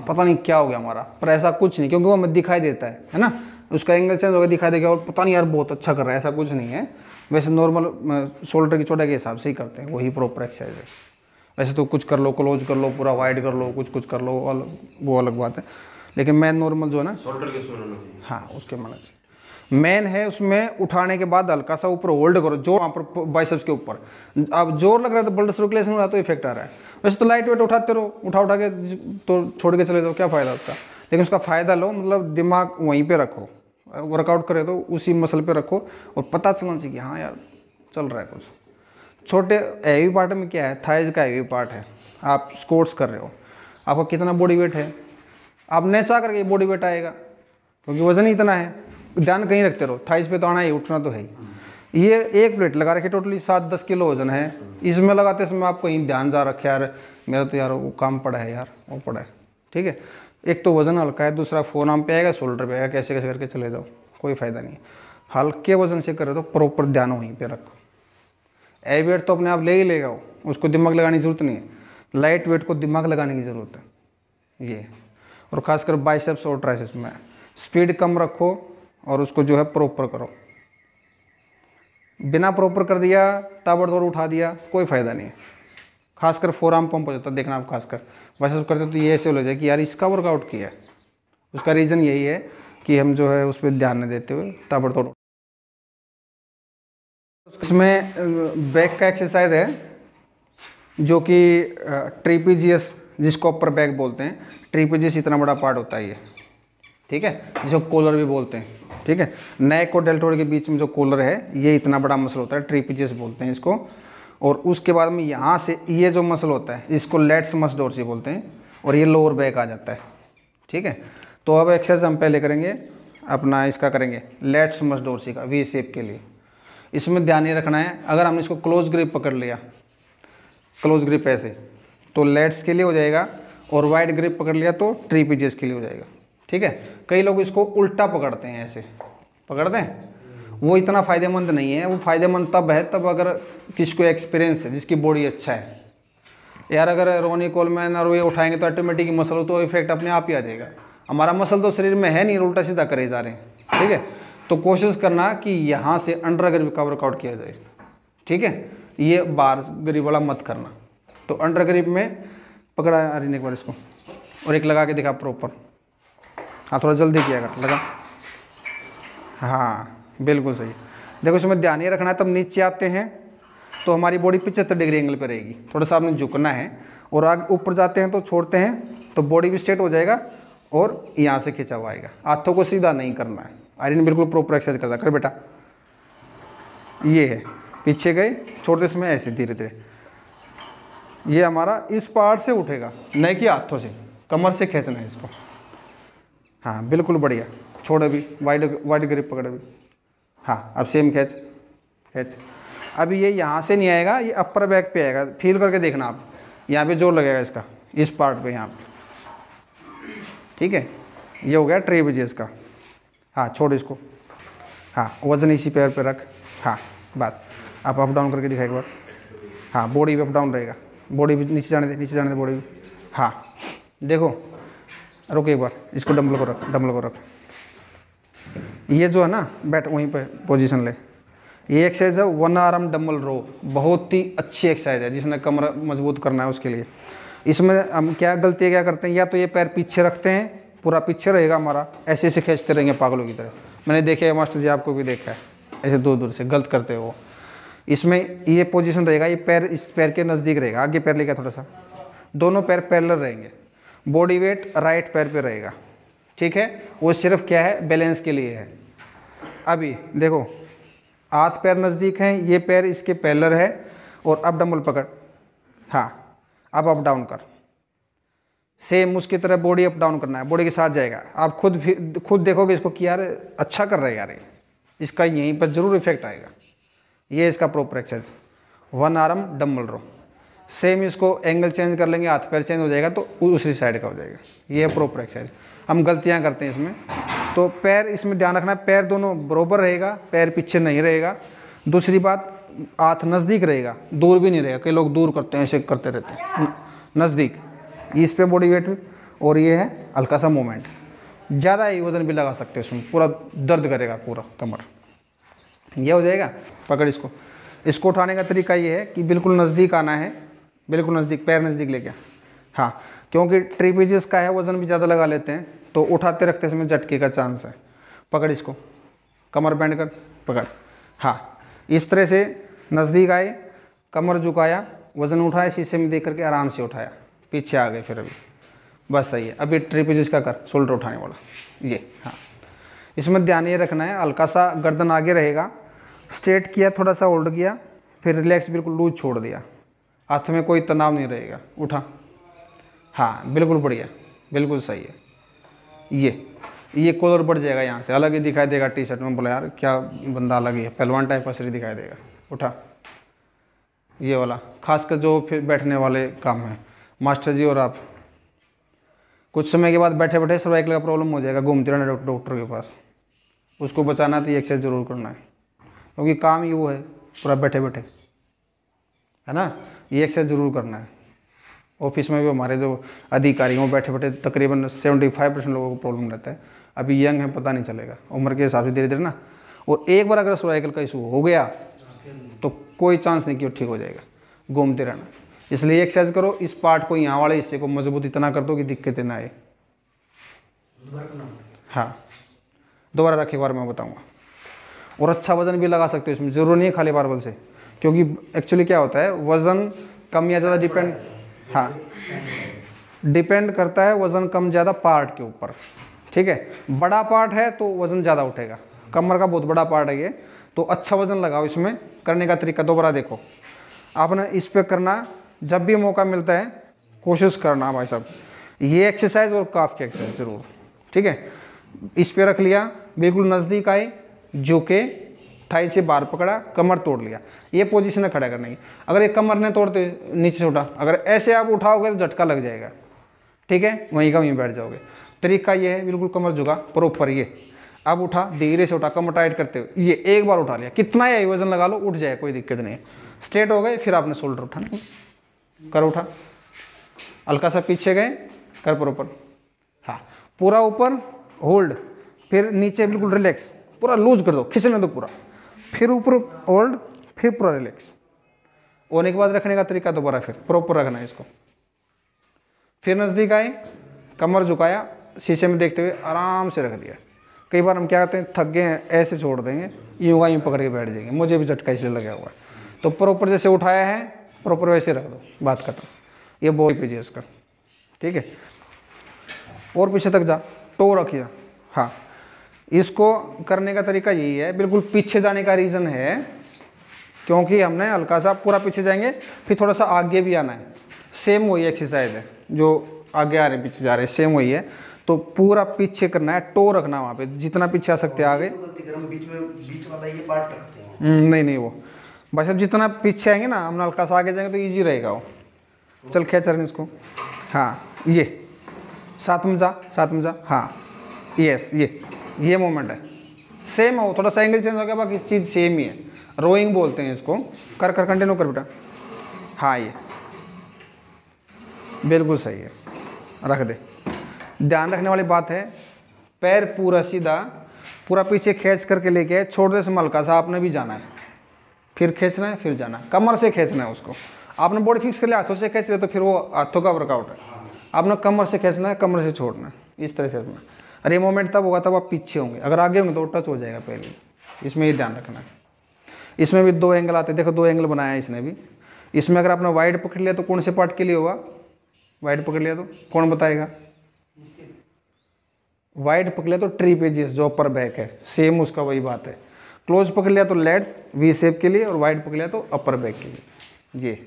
पता नहीं क्या हो गया हमारा पर ऐसा कुछ नहीं क्योंकि वो हमें दिखाई देता है है ना उसका एंगल चेंज होगा दिखाई देगा और पता नहीं यार बहुत अच्छा कर रहा है ऐसा कुछ नहीं है वैसे नॉर्मल शोल्डर की चोटा के हिसाब से ही करते हैं वही प्रॉपर एक्सरसाइज है वैसे तो कुछ कर लो क्लोज कर लो पूरा वाइड कर लो कुछ कुछ कर लो अलग वो अलग बात है लेकिन मैन नॉर्मल जो है ना शोल्डर के उसमें हाँ उसके माना से मैन है उसमें उठाने के बाद हल्का सा ऊपर होल्ड करो जोर वहाँ पर बाइसेप्स के ऊपर अब जोर लग रहा है तो ब्लड सर्कुलेशन हो रहा है तो इफेक्ट आ रहा है वैसे तो लाइट वेट तो उठाते रहो उठा उठा के तो छोड़ के चले जाओ क्या फ़ायदा उसका लेकिन उसका फ़ायदा लो मतलब दिमाग वहीं पर रखो वर्कआउट करे तो उसी मसल पर रखो और पता चलना चाहिए कि हाँ यार चल रहा है कुछ छोटे हैवी पार्ट में क्या है थाइज का हैवी पार्ट है आप स्कोर्ट्स कर रहे हो आपका कितना बॉडी वेट है आप नचा करके बॉडी वेट आएगा क्योंकि वजन ही इतना है ध्यान कहीं रखते रहो थाइस पे तो आना ही उठना तो है ही ये एक प्लेट लगा रखे टोटली सात दस किलो वजन है इसमें लगाते समय आपको यहीं ध्यान जा रखे यार मेरा तो यार वो काम पड़ा है यार वो पड़ा है ठीक है एक तो वजन हल्का है दूसरा फोन आम पे आएगा शोल्डर पे आएगा कैसे कैसे करके चले जाओ कोई फ़ायदा नहीं हल्के वजन से करो तो प्रॉपर ध्यान वहीं पर रखो ए वेट तो अपने आप ले ही लेगा उसको दिमाग लगाने की जरूरत नहीं है लाइट वेट को दिमाग लगाने की ज़रूरत है ये और ख़ासकर बाइसेप्स और ट्राइसेप्स में स्पीड कम रखो और उसको जो है प्रॉपर करो बिना प्रॉपर कर दिया ताबड़तोड़ उठा दिया कोई फ़ायदा नहीं खासकर फोर आर्म पम्प हो जाता है देखना आप खासकर वैसे करते तो ये ऐसे हो जाए कि यार इसका वर्कआउट किया है उसका रीज़न यही है कि हम जो है उस पर ध्यान नहीं देते हुए ताबड़तोड़ इसमें बैक का एक्सरसाइज है जो कि ट्रिपीजीएस जिसको अपर बैक बोलते हैं ट्रीपेजिस इतना बड़ा पार्ट होता है ये ठीक है जिसको कोलर भी बोलते हैं ठीक है नेक और डेल्टोड के बीच में जो कोलर है ये इतना बड़ा मसल होता है ट्रीपेजिस बोलते हैं इसको और उसके बाद में यहाँ से ये जो मसल होता है इसको लेट्स मसडोर से बोलते हैं और ये लोअर बैक आ जाता है ठीक है तो अब एक्सरसाइज हम पहले करेंगे अपना इसका करेंगे लेट्स मसडोर डोरसी का वी सेप के लिए इसमें ध्यान ये रखना है अगर हमने इसको क्लोज ग्रिप पकड़ लिया क्लोज ग्रिप ऐसे तो लेट्स के लिए हो जाएगा और वाइड ग्रिप पकड़ लिया तो ट्री पीजेस के लिए हो जाएगा ठीक है कई लोग इसको उल्टा पकड़ते हैं ऐसे पकड़ते हैं वो इतना फ़ायदेमंद नहीं है वो फ़ायदेमंद तब है तब अगर किसको एक्सपीरियंस है जिसकी बॉडी अच्छा है यार अगर रोनी कोलमैन और ये उठाएंगे तो ऑटोमेटिक मसल तो इफेक्ट अपने आप ही आ जाएगा हमारा मसल तो शरीर में है नहीं उल्टा सीधा करे जा रहे हैं ठीक है तो कोशिश करना कि यहाँ से अंडर अगर का वर्कआउट किया जाए ठीक है ये बार गरीब वाला मत करना तो अंडर ग्रिप में पकड़ा अरे एक बार इसको और एक लगा के दिखा प्रॉपर हाँ थोड़ा जल्दी किया कर लगा हाँ बिल्कुल सही देखो इसमें ध्यान ये रखना है तब नीचे आते हैं तो हमारी बॉडी पिचहत्तर डिग्री एंगल पर रहेगी थोड़ा सा आपने झुकना है और आगे ऊपर जाते हैं तो छोड़ते हैं तो बॉडी भी स्ट्रेट हो जाएगा और यहाँ से खींचा हुआ आएगा हाथों को सीधा नहीं करना है आयरन बिल्कुल प्रॉपर एक्सरसाइज करता कर बेटा ये है पीछे गए छोड़ते समय ऐसे धीरे धीरे ये हमारा इस पार्ट से उठेगा न कि हाथों से कमर से खींचना है इसको हाँ बिल्कुल बढ़िया छोड़े भी वाइड वाइड ग्रिप पकड़े भी हाँ अब सेम खींच खींच अब ये यहाँ से नहीं आएगा ये अपर बैक पे आएगा फील करके देखना आप यहाँ पे जोर लगेगा इसका इस पार्ट पे यहाँ पे ठीक है ये हो गया ट्रे बजे इसका हाँ छोड़ इसको हाँ वजन इसी पैर पे रख हाँ बस आप अप डाउन करके दिखाएगा एक बार हाँ बॉडी भी अप डाउन रहेगा बॉडी भी नीचे जाने दे नीचे जाने दे बॉडी हाँ देखो रुक एक बार इसको डम्बल को रख डम्बल को रख ये जो है ना बैठ वहीं पे पोजीशन ले ये एक्सरसाइज है वन आर्म डम्बल रो बहुत ही अच्छी एक्सरसाइज है जिसने कमर मजबूत करना है उसके लिए इसमें हम क्या गलती क्या करते हैं या तो ये पैर पीछे रखते हैं पूरा पीछे रहेगा हमारा ऐसे ऐसे खींचते रहेंगे पागलों की तरह मैंने देखे मास्टर जी आपको भी देखा है ऐसे दूर दूर से गलत करते हो इसमें ये पोजीशन रहेगा ये पैर इस पैर के नज़दीक रहेगा आगे पैर लेगा थोड़ा सा दोनों पैर पैरलर रहेंगे बॉडी वेट राइट पैर पे रहेगा ठीक है वो सिर्फ क्या है बैलेंस के लिए है अभी देखो हाथ पैर नज़दीक हैं ये पैर इसके पैरलर है और अप डम्बल पकड़ हाँ अब अप डाउन कर सेम उसकी तरह बॉडी अप डाउन करना है बॉडी के साथ जाएगा आप खुद खुद देखोगे इसको कि यार अच्छा कर रहे यार इसका यहीं पर ज़रूर इफेक्ट आएगा ये इसका proper exercise one arm dumbbell row same इसको एंगल चेंज कर लेंगे हाथ पैर चेंज हो जाएगा तो उसी साइड का हो जाएगा ये है प्रॉपर एक्सरसाइज हम गलतियाँ करते हैं इसमें तो पैर इसमें ध्यान रखना पैर दोनों बरोबर रहेगा पैर पीछे नहीं रहेगा दूसरी बात हाथ नज़दीक रहेगा दूर भी नहीं रहेगा कई लोग दूर करते हैं ऐसे करते रहते हैं नज़दीक इस पे बॉडी वेट और ये है हल्का सा मूवमेंट ज़्यादा ही वज़न भी लगा सकते हैं उसमें पूरा दर्द करेगा पूरा कमर यह हो जाएगा पकड़ इसको इसको उठाने का तरीका ये है कि बिल्कुल नज़दीक आना है बिल्कुल नज़दीक पैर नज़दीक लेके हाँ क्योंकि ट्री पेजेस का है वज़न भी ज़्यादा लगा लेते हैं तो उठाते रखते समय झटके का चांस है पकड़ इसको कमर बैंड कर पकड़ हाँ इस तरह से नज़दीक आए कमर झुकाया वज़न उठाया शीशे में देख करके आराम से उठाया पीछे आ गए फिर अभी बस सही है अभी ट्रिपेजिस का कर शोल्डर उठाने वाला ये हाँ इसमें ध्यान ये रखना है हल्का सा गर्दन आगे रहेगा स्ट्रेट किया थोड़ा सा होल्ड किया फिर रिलैक्स बिल्कुल लूज छोड़ दिया हाथ में कोई तनाव नहीं रहेगा उठा हाँ बिल्कुल बढ़िया बिल्कुल सही है ये ये कॉलर बढ़ जाएगा यहाँ से अलग ही दिखाई देगा टी शर्ट में बोला यार क्या बंदा अलग ही है पहलवान टाइप का शरीर दिखाई देगा उठा ये वाला खासकर जो फिर बैठने वाले काम है मास्टर जी और आप कुछ समय के बाद बैठे बैठे सर्वाइकल का प्रॉब्लम हो जाएगा घूमते रहना डॉक्टर के पास उसको बचाना तो ये एक्सरसाइज जरूर करना है क्योंकि काम ही वो है पूरा बैठे बैठे है ना ये एक्सरसाइज ज़रूर करना है ऑफिस में भी हमारे जो अधिकारी हैं वो बैठे बैठे तकरीबन सेवेंटी फाइव परसेंट लोगों को प्रॉब्लम रहता है अभी यंग है पता नहीं चलेगा उम्र के हिसाब से धीरे धीरे ना और एक बार अगर सर्वाइकल का इशू हो गया तो कोई चांस नहीं कि वो ठीक हो जाएगा घूमते रहना इसलिए एक्सरसाइज करो इस पार्ट को यहाँ वाले हिस्से को मजबूत इतना कर दो कि दिक्कतें ना आए हाँ दोबारा रखे बार मैं बताऊँगा और अच्छा वज़न भी लगा सकते हो इसमें ज़रूर नहीं है खाली बारबल से क्योंकि एक्चुअली क्या होता है वज़न कम या ज़्यादा डिपेंड हाँ डिपेंड करता है वज़न कम ज़्यादा पार्ट के ऊपर ठीक है बड़ा पार्ट है तो वज़न ज़्यादा उठेगा कमर का बहुत बड़ा पार्ट है ये तो अच्छा वज़न लगाओ इसमें करने का तरीका दोबारा देखो आपने इस पर करना जब भी मौका मिलता है कोशिश करना भाई साहब ये एक्सरसाइज और काफ की एक्सरसाइज ज़रूर ठीक है इस पर रख लिया बिल्कुल नज़दीक आए जो के थाई से बाहर पकड़ा कमर तोड़ लिया ये पोजीशन है खड़ा करने की अगर एक कमर ने तोड़ते नीचे से उठा अगर ऐसे आप उठाओगे तो झटका लग जाएगा ठीक है वहीं का वहीं बैठ जाओगे तरीका ये है बिल्कुल कमर झुका प्रॉपर ये अब उठा धीरे से उठा कमर टाइट करते हुए ये एक बार उठा लिया कितना ही वजन लगा लो उठ जाए कोई दिक्कत नहीं है स्ट्रेट हो गए फिर आपने शोल्डर उठाना कर उठा हल्का सा पीछे गए कर प्रॉपर हाँ पूरा ऊपर होल्ड फिर नीचे बिल्कुल रिलैक्स पूरा लूज कर दो खींचने दो पूरा फिर ऊपर होल्ड फिर पूरा रिलैक्स होने के बाद रखने का तरीका दोबारा फिर प्रॉपर रखना है इसको फिर नज़दीक आए कमर झुकाया शीशे में देखते हुए आराम से रख दिया कई बार हम क्या करते हैं थक गए हैं ऐसे छोड़ देंगे यूँ का यूँ पकड़ के बैठ जाएंगे मुझे भी झटका इसलिए लगा हुआ है तो प्रॉपर जैसे उठाया है प्रॉपर वैसे रख दो बात खत्म ये बोल पीजिए इसका ठीक है और पीछे तक जा टो रखिए हाँ इसको करने का तरीका यही है बिल्कुल पीछे जाने का रीज़न है क्योंकि हमने हल्का सा पूरा पीछे जाएंगे फिर थोड़ा सा आगे भी आना है सेम वही एक्सरसाइज है जो आगे आ रहे हैं पीछे जा रहे हैं सेम वही है तो पूरा पीछे करना है टो रखना वहाँ पे जितना पीछे आ सकते हैं आगे तो हम्म, नहीं नहीं वो भाई साहब जितना पीछे आएंगे ना हम हल्का सा आगे जाएंगे तो ईजी रहेगा वो चल खेच रहे इसको हाँ ये साथ में जा साथ में जा हाँ यस ये ये मोमेंट है सेम है वो थोड़ा सा एंगल चेंज हो गया बाकी चीज़ सेम ही है रोइंग बोलते हैं इसको कर कर कंटिन्यू कर बेटा हाँ ये बिल्कुल सही है रख दे ध्यान रखने वाली बात है पैर पूरा सीधा पूरा पीछे खींच करके लेके आए दे से मलका सा आपने भी जाना है फिर खींचना है फिर जाना है कमर से खींचना है उसको आपने बॉडी फिक्स कर लिया हाथों से खींच लिया तो फिर वो हाथों का वर्कआउट है आपने कमर से खींचना है कमर से छोड़ना है इस तरह से अपना अरे मोमेंट तब होगा तब आप पीछे होंगे अगर आगे होंगे तो टच हो जाएगा पहले इसमें ये ध्यान रखना है इसमें भी दो एंगल आते देखो दो एंगल बनाया है इसने भी इसमें अगर आपने वाइड पकड़ लिया तो कौन से पार्ट के लिए होगा वाइड पकड़ लिया तो कौन बताएगा वाइड पकड़ लिया तो ट्री पेजेस जो अपर बैक है सेम उसका वही बात है क्लोज पकड़ लिया तो लेट्स वी सेप के लिए और वाइड पकड़ लिया तो अपर बैक के लिए ये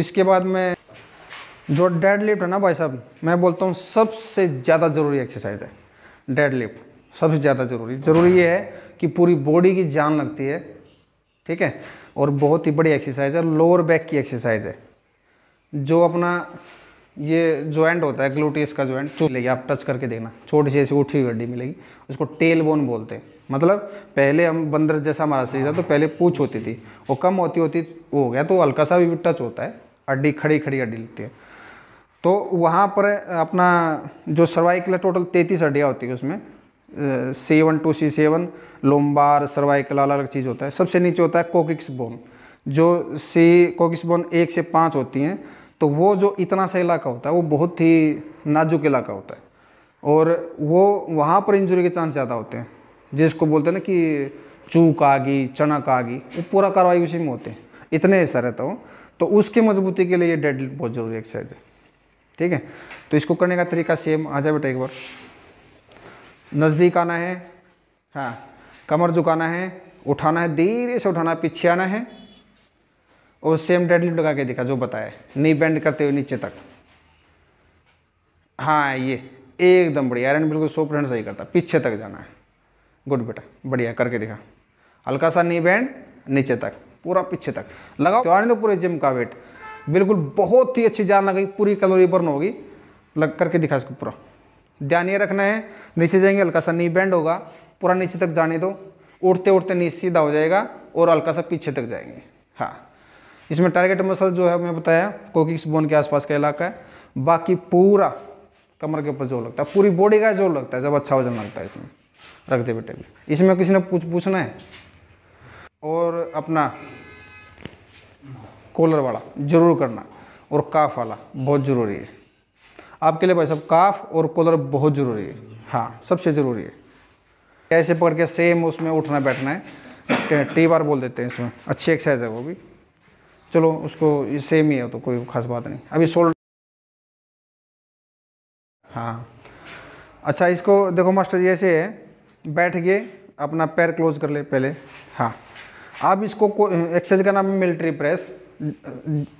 इसके बाद में जो डेड लिफ्ट है ना भाई साहब मैं बोलता हूँ सबसे ज़्यादा ज़रूरी एक्सरसाइज है डेड लिफ्ट सबसे ज़्यादा ज़रूरी ज़रूरी ये है कि पूरी बॉडी की जान लगती है ठीक है और बहुत ही बड़ी एक्सरसाइज है लोअर बैक की एक्सरसाइज है जो अपना ये ज्वाइंट होता है ग्लूटियस का ज्वाइंट चू लेगी आप टच करके देखना छोटी सी ऐसी उठी गड्डी मिलेगी उसको टेल बोन बोलते हैं मतलब पहले हम बंदर जैसा हमारा शरीर था तो पहले पूछ होती थी वो कम होती होती वो हो गया तो हल्का सा भी टच होता है हड्डी खड़ी खड़ी हड्डी लगती है तो वहाँ पर अपना जो सर्वाइकल है टोटल तैंतीस हड्डियाँ होती है उसमें one two C seven lumbar cervical अलग अलग चीज़ होता है सबसे नीचे होता है कोकिक्स बोन जो सी कोकिक्स बोन एक से पाँच होती हैं तो वो जो इतना सा इलाका होता है वो बहुत ही नाजुक इलाका होता है और वो वहाँ पर इंजरी के चांस ज़्यादा होते हैं जिसको बोलते हैं ना कि चूक आ गई चणक आ गई वो पूरा कार्रवाई उसी में होते हैं इतने ऐसा रहता हूँ तो उसकी मजबूती के लिए ये डेड बहुत जरूरी एक्सरसाइज है ठीक है तो इसको करने का तरीका सेम आ जाए बेटा एक बार नज़दीक आना है हाँ कमर झुकाना है उठाना है धीरे से उठाना पीछे आना है और सेम डेड लिफ्ट लगा के दिखा जो बताया नी बेंड करते हुए नीचे तक हाँ ये एकदम बढ़िया आयरन बिल्कुल सौ परसेंट सही करता पीछे तक जाना है गुड बेटा बढ़िया करके दिखा हल्का सा नी बैंड नीचे तक पूरा पीछे तक लगाओ तो आने दो पूरे जिम का वेट बिल्कुल बहुत ही अच्छी जान लगेगी पूरी कैलोरी बर्न होगी लग करके दिखा इसको पूरा ध्यान ये रखना है नीचे जाएंगे हल्का सा नी बैंड होगा पूरा नीचे तक जाने दो उड़ते उड़ते नीचे सीधा हो जाएगा और हल्का सा पीछे तक जाएंगे हाँ इसमें टारगेट मसल जो है मैं बताया कोकिक्स बोन के आसपास का इलाका है बाकी पूरा कमर के ऊपर जोर लगता है पूरी बॉडी का जोर लगता है जब अच्छा वजन लगता है इसमें रख दे बेटे भी इसमें किसी ने पूछ पूछना है और अपना कॉलर वाला ज़रूर करना और काफ वाला बहुत ज़रूरी है आपके लिए भाई साहब काफ और कॉलर बहुत ज़रूरी है हाँ सबसे ज़रूरी है कैसे पकड़ के सेम उसमें उठना बैठना है टी बार बोल देते हैं इसमें अच्छी एक्सरसाइज है वो भी चलो उसको ये सेम ही है तो कोई खास बात नहीं अभी शोल्डर हाँ अच्छा इसको देखो मास्टर जी ऐसे है बैठ के अपना पैर क्लोज कर ले पहले हाँ आप इसको एक्सरसाइज का नाम है मिलिट्री प्रेस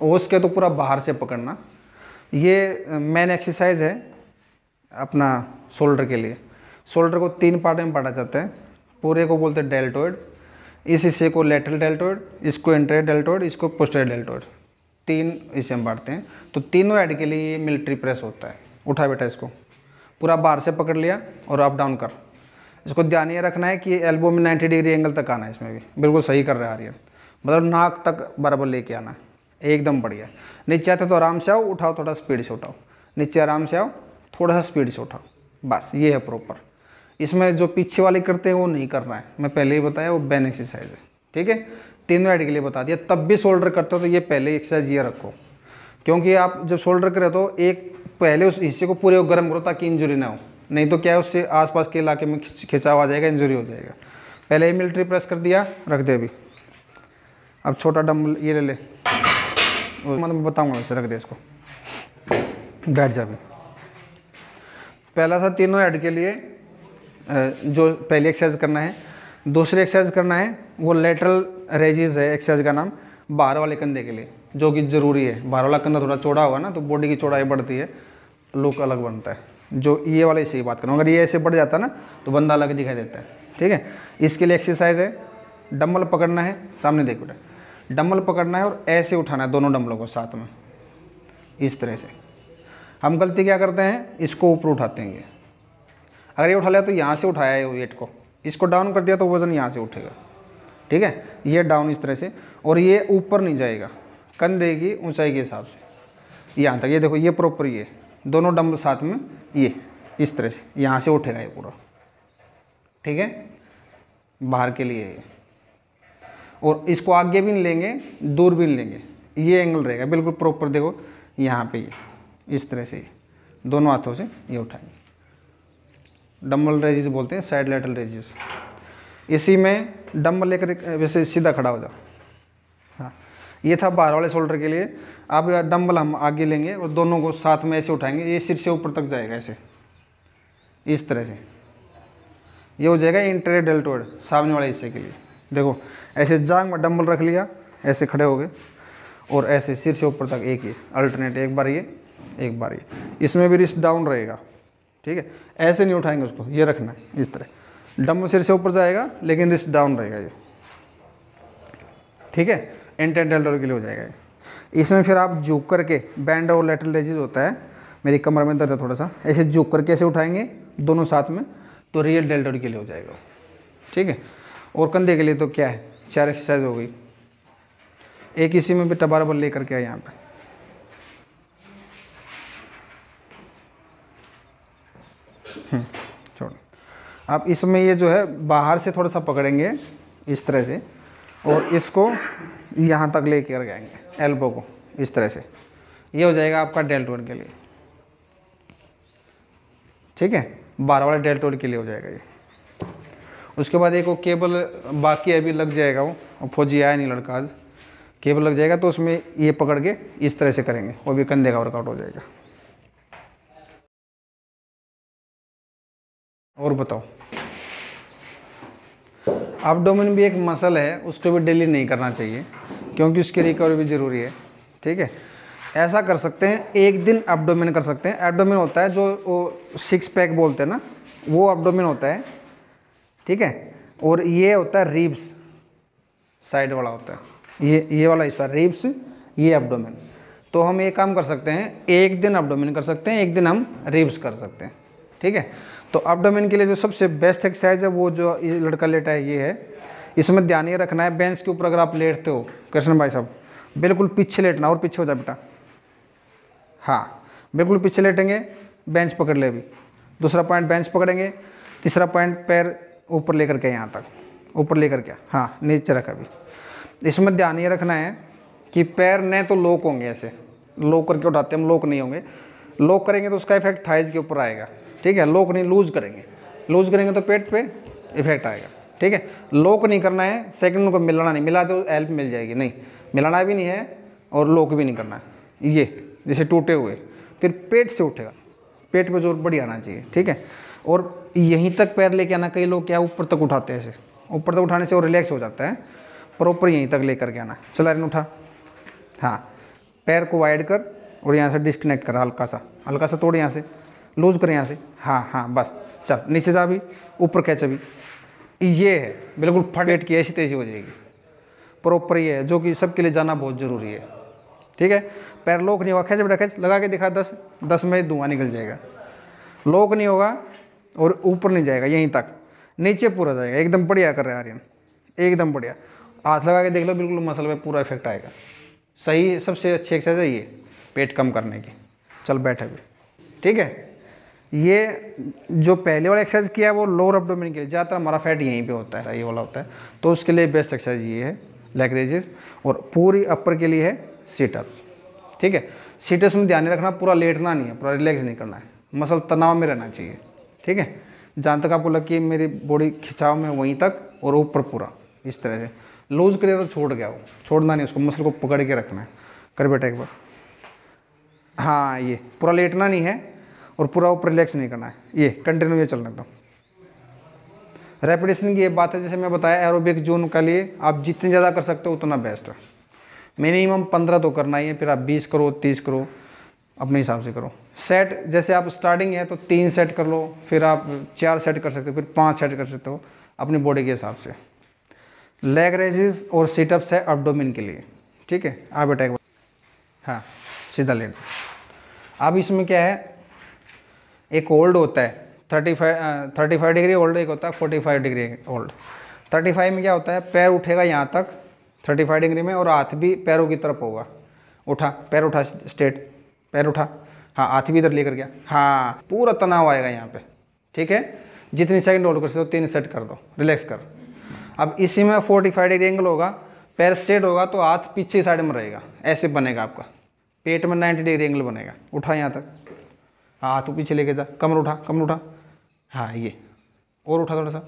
ओस के तो पूरा बाहर से पकड़ना ये मेन एक्सरसाइज है अपना शोल्डर के लिए शोल्डर को तीन पार्ट में बांटा जाता है पूरे को बोलते हैं डेल्टोइड इस हिस्से को लेटरल डेल्टोइड इसको इंटर डेल्टोइड इसको पोस्टर डेल्टोइड तीन हिस्से में बांटते हैं तो तीनों हेड के लिए ये मिलिट्री प्रेस होता है उठा बैठा इसको पूरा बाहर से पकड़ लिया और अप डाउन कर इसको ध्यान ये रखना है कि एल्बो में 90 डिग्री एंगल तक आना है इसमें भी बिल्कुल सही कर रहा है आर्यन मतलब नाक तक बराबर लेके आना एकदम बढ़िया नीचे आते तो आराम से आओ उठाओ थोड़ा स्पीड से उठाओ नीचे आराम से आओ थोड़ा सा स्पीड से उठाओ बस ये है प्रॉपर इसमें जो पीछे वाले करते हैं वो नहीं करना है मैं पहले ही बताया वो बैन एक्सरसाइज है ठीक है तीन मिनट के लिए बता दिया तब भी शोल्डर करते हो तो ये पहले एक्सरसाइज ये रखो क्योंकि आप जब शोल्डर करे तो एक पहले उस हिस्से को पूरे गर्म करो ताकि इंजुरी ना हो नहीं तो क्या है उससे आसपास के इलाके में खिंचाव आ जाएगा इंजुरी हो जाएगा पहले ही मिलिट्री प्रेस कर दिया रख दे अभी अब छोटा डम्बल ये ले ले मतलब बताऊँगा वैसे रख दे इसको बैठ जा भी पहला था तीनों ऐड के लिए जो पहली एक्सरसाइज करना है दूसरी एक्सरसाइज करना है वो लेटरल रेजिज है एक्सरसाइज का नाम बाहर वाले कंधे के लिए जो कि ज़रूरी है बाहर वाला कंधा थोड़ा चौड़ा हुआ ना तो बॉडी की चौड़ाई बढ़ती है लुक अलग बनता है जो ये वाले से ही बात करूँ अगर ये ऐसे बढ़ जाता है ना तो बंदा अलग दिखाई देता है ठीक है इसके लिए एक्सरसाइज है डम्बल पकड़ना है सामने देखो बेटा डम्बल पकड़ना है और ऐसे उठाना है दोनों डम्बलों को साथ में इस तरह से हम गलती क्या करते हैं इसको ऊपर उठाते हैं अगर ये उठा लिया तो यहाँ से उठाया है वेट को इसको डाउन कर दिया तो वज़न यहाँ से उठेगा ठीक है ये डाउन इस तरह से और ये ऊपर नहीं जाएगा कंधे की ऊंचाई के हिसाब से यहाँ तक ये देखो ये प्रॉपर ये दोनों डम्बल साथ में ये इस तरह से यहाँ से उठेगा ये पूरा ठीक है बाहर के लिए ये और इसको आगे भी लेंगे दूर भी लेंगे ये एंगल रहेगा बिल्कुल प्रॉपर देखो यहाँ पे ये इस तरह से दोनों हाथों से ये उठाएंगे डम्बल रेजिस बोलते हैं साइड लेटल रेजिस इसी में डम्बल लेकर वैसे सीधा खड़ा हो जाओ हाँ ये था बाहर वाले शोल्डर के लिए अब डम्बल हम आगे लेंगे और दोनों को साथ में ऐसे उठाएंगे ये सिर से ऊपर तक जाएगा ऐसे इस तरह से ये हो जाएगा इंटर डेल्टोड सामने वाले हिस्से के लिए देखो ऐसे जांग में डम्बल रख लिया ऐसे खड़े हो गए और ऐसे सिर से ऊपर तक एक ही अल्टरनेट एक बार ये एक बार ये इसमें भी रिस्ट डाउन रहेगा ठीक है ऐसे नहीं उठाएंगे उसको ये रखना है इस तरह डम्बल सिर से ऊपर जाएगा लेकिन रिस्ट डाउन रहेगा ये ठीक है एंटेंट एल्डोर के लिए हो जाएगा ये इसमें फिर आप झुक करके बैंड और लेटर लेजिज होता है मेरी कमर में दर्द है थोड़ा सा ऐसे झुक करके ऐसे उठाएंगे दोनों साथ में तो रियल डेल्टर के लिए हो जाएगा ठीक है और कंधे के लिए तो क्या है चार एक्सरसाइज हो गई एक इसी में भी टबार बल लेकर के आए यहाँ पर हम्म, छोड़ आप इसमें ये जो है बाहर से थोड़ा सा पकड़ेंगे इस तरह से और इसको यहाँ तक ले कर जाएंगे एल्बो को इस तरह से ये हो जाएगा आपका डेल्ट वन के लिए ठीक है बारह वाला डेल्ट वन के लिए हो जाएगा ये उसके बाद एक वो केबल बाकी अभी लग जाएगा वो और फौजी आया नहीं लड़का आज केबल लग जाएगा तो उसमें ये पकड़ के इस तरह से करेंगे वो भी कंधे का वर्कआउट हो जाएगा और बताओ अपडोमिन भी एक मसल है उसको भी डेली नहीं करना चाहिए क्योंकि उसकी रिकवरी भी ज़रूरी है ठीक है ऐसा कर सकते हैं एक दिन अपडोमिन कर सकते हैं एबडोमिन होता है जो वो सिक्स पैक बोलते हैं ना वो अपडोमिन होता है ठीक है और ये होता है रिब्स साइड वाला होता है ये ये वाला हिस्सा रिब्स ये एब्डोमेन तो हम ये काम कर सकते हैं एक दिन एब्डोमेन कर सकते हैं एक दिन हम रिब्स कर सकते हैं ठीक है तो एब्डोमेन के लिए जो सबसे बेस्ट एक्सरसाइज है वो जो ये लड़का लेटा है ये है इसमें ध्यान ये रखना है बेंच के ऊपर अगर आप लेटते हो कृष्ण भाई साहब बिल्कुल पीछे लेटना और पीछे हो जाए बेटा हाँ बिल्कुल पीछे लेटेंगे बेंच पकड़ ले अभी दूसरा पॉइंट बेंच पकड़ेंगे तीसरा पॉइंट पैर ऊपर लेकर के यहाँ तक ऊपर लेकर के हाँ नीचे रखा अभी इसमें ध्यान ये रखना है कि पैर न तो लोक होंगे ऐसे लोक करके उठाते हम लोक नहीं होंगे लोक करेंगे तो उसका इफेक्ट थाइज के ऊपर आएगा ठीक है लोक नहीं लूज करेंगे लूज करेंगे तो पेट पे इफेक्ट आएगा ठीक है लोक नहीं करना है सेकंड को मिलाना नहीं मिला तो हेल्प मिल जाएगी नहीं मिलाना भी नहीं है और लोक भी नहीं करना है ये जैसे टूटे हुए फिर पेट से उठेगा पेट पे जोर बढ़िया आना चाहिए ठीक है और यहीं तक पैर लेके आना कई लोग क्या ऊपर तक उठाते हैं ऐसे ऊपर तक उठाने से वो रिलैक्स हो जाता है प्रॉपर यहीं तक लेकर के आना चला रहे उठा हाँ पैर को वाइड कर और यहाँ से डिस्कनेक्ट कर हल्का सा हल्का सा तोड़ यहाँ से लूज़ कर यहाँ से हाँ हाँ बस चल नीचे जा भी ऊपर कैच अभी ये है बिल्कुल फट की ऐसी तेजी हो जाएगी प्रॉपर ये है जो कि सबके लिए जाना बहुत ज़रूरी है ठीक है पैर लॉक नहीं होगा खेच बेटा खेच लगा के दिखा दस दस में दुआ निकल जाएगा लॉक नहीं होगा और ऊपर नहीं जाएगा यहीं तक नीचे पूरा जाएगा एकदम बढ़िया कर रहे हैं आर्यन एकदम बढ़िया हाथ लगा के देख लो बिल्कुल मसल पे पूरा इफेक्ट आएगा सही सबसे अच्छी एक्सरसाइज है ये पेट कम करने की चल बैठे भी ठीक है ये जो पहले वाला एक्सरसाइज किया है वो लोअर अपडोमिन के लिए ज़्यादातर हमारा फैट यहीं पे होता है ये वाला होता है तो उसके लिए बेस्ट एक्सरसाइज ये है लेग रेजेस और पूरी अपर के लिए है सीटअप्स ठीक है सीटअप्स में ध्यान रखना पूरा लेटना नहीं है पूरा रिलैक्स नहीं करना है मसल तनाव में रहना चाहिए ठीक है जहाँ तक आपको लग कि मेरी बॉडी खिंचाव में वहीं तक और ऊपर पूरा इस तरह से लूज कर दिया तो छोड़ गया वो छोड़ना नहीं उसको मसल को पकड़ के रखना है कर बेटा एक बार हाँ ये पूरा लेटना नहीं है और पूरा ऊपर रिलैक्स नहीं करना है ये कंटिन्यू ये चलना एकदम तो। रेपिटेशन की ये बात है जैसे मैं बताया एरोबिक जोन के लिए आप जितने ज़्यादा कर सकते हो उतना बेस्ट है मिनिमम पंद्रह तो करना ही है फिर आप बीस करो तीस करो अपने हिसाब से करो सेट जैसे आप स्टार्टिंग है तो तीन सेट कर लो फिर आप चार सेट कर सकते हो फिर पाँच सेट कर सकते हो अपनी बॉडी के हिसाब से लेग रेजेस और सीटअप्स है अपडोमिन के लिए ठीक है आप अटैक हाँ सीधा लेट अब इसमें क्या है एक ओल्ड होता है thirty five thirty five degree hold एक होता है forty five degree hold thirty five में क्या होता है पैर उठेगा यहाँ तक थर्टी फाइव डिग्री में और हाथ भी पैरों की तरफ होगा उठा पैर उठा स्टेट पैर उठा हाँ हाथ भी इधर लेकर गया हाँ पूरा तनाव आएगा यहाँ पे ठीक है जितनी सेकंड होल्ड कर सकते हो तीन सेट कर दो रिलैक्स कर अब इसी में फोर्टी फाइव डिग्री एंगल होगा पैर स्ट्रेट होगा तो हाथ पीछे साइड में रहेगा ऐसे बनेगा आपका पेट में नाइन्टी डिग्री एंगल बनेगा उठा यहाँ तक हाँ हाथ पीछे लेके जा कमर उठा कमर उठा हाँ ये और उठा थोड़ा सा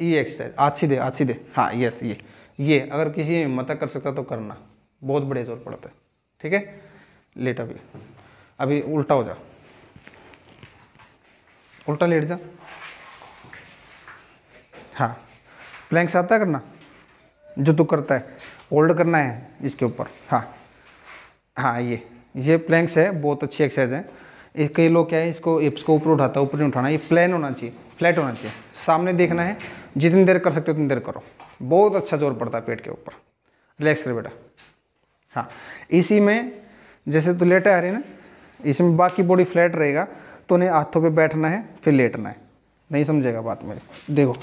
ये एक्सरसाइज हाथ सीधे हाथ सीधे हाँ यस ये ये अगर किसी मत कर सकता तो करना बहुत बढ़िया जोर पड़ता है ठीक है लेट अभी अभी उल्टा हो जा उल्टा लेट जा हाँ प्लैंक्स आता है करना जो तू करता है होल्ड करना है इसके ऊपर हाँ हाँ ये ये प्लैंक्स है बहुत अच्छी एक्सरसाइज है कई लोग क्या है इसको इप्स को ऊपर उठाता है ऊपर नहीं उठाना ये प्लान होना चाहिए फ्लैट होना चाहिए सामने देखना है जितनी देर कर सकते हो उतनी देर करो बहुत अच्छा जोर पड़ता है पेट के ऊपर रिलैक्स कर बेटा हाँ इसी में जैसे तो लेटे आ रहे ना इसमें बाकी बॉडी फ्लैट रहेगा तो उन्हें हाथों पे बैठना है फिर लेटना है नहीं समझेगा बात मेरी देखो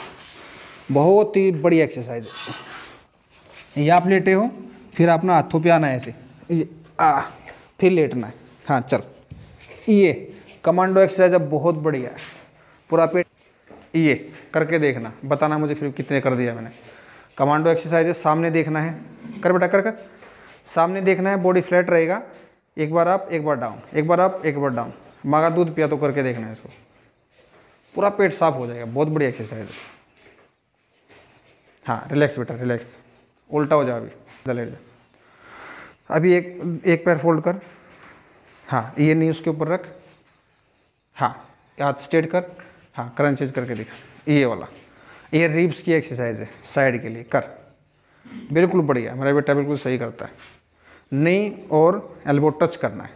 बहुत ही बड़ी एक्सरसाइज है ये आप लेटे हो फिर अपना हाथों पे आना है ऐसे आ फिर लेटना है हाँ चल ये कमांडो एक्सरसाइज अब बहुत बढ़िया है पूरा पेट ये करके देखना बताना मुझे फिर कितने कर दिया मैंने कमांडो एक्सरसाइज सामने देखना है कर बेटा कर कर सामने देखना है बॉडी फ्लैट रहेगा एक बार आप एक बार डाउन एक बार आप एक बार डाउन मागा दूध पिया तो करके देखना है इसको पूरा पेट साफ हो जाएगा बहुत बड़ी एक्सरसाइज है हाँ रिलैक्स बेटा रिलैक्स उल्टा हो जाओ अभी लेट जा अभी एक एक पैर फोल्ड कर हाँ ये नहीं उसके ऊपर रख हाँ हाथ स्ट्रेट कर हाँ क्रंचेज करके दिखा ये वाला ये रिब्स की एक्सरसाइज है साइड के लिए कर बिल्कुल बढ़िया मेरा बेटा बिल्कुल सही करता है नी और एल्बो टच करना है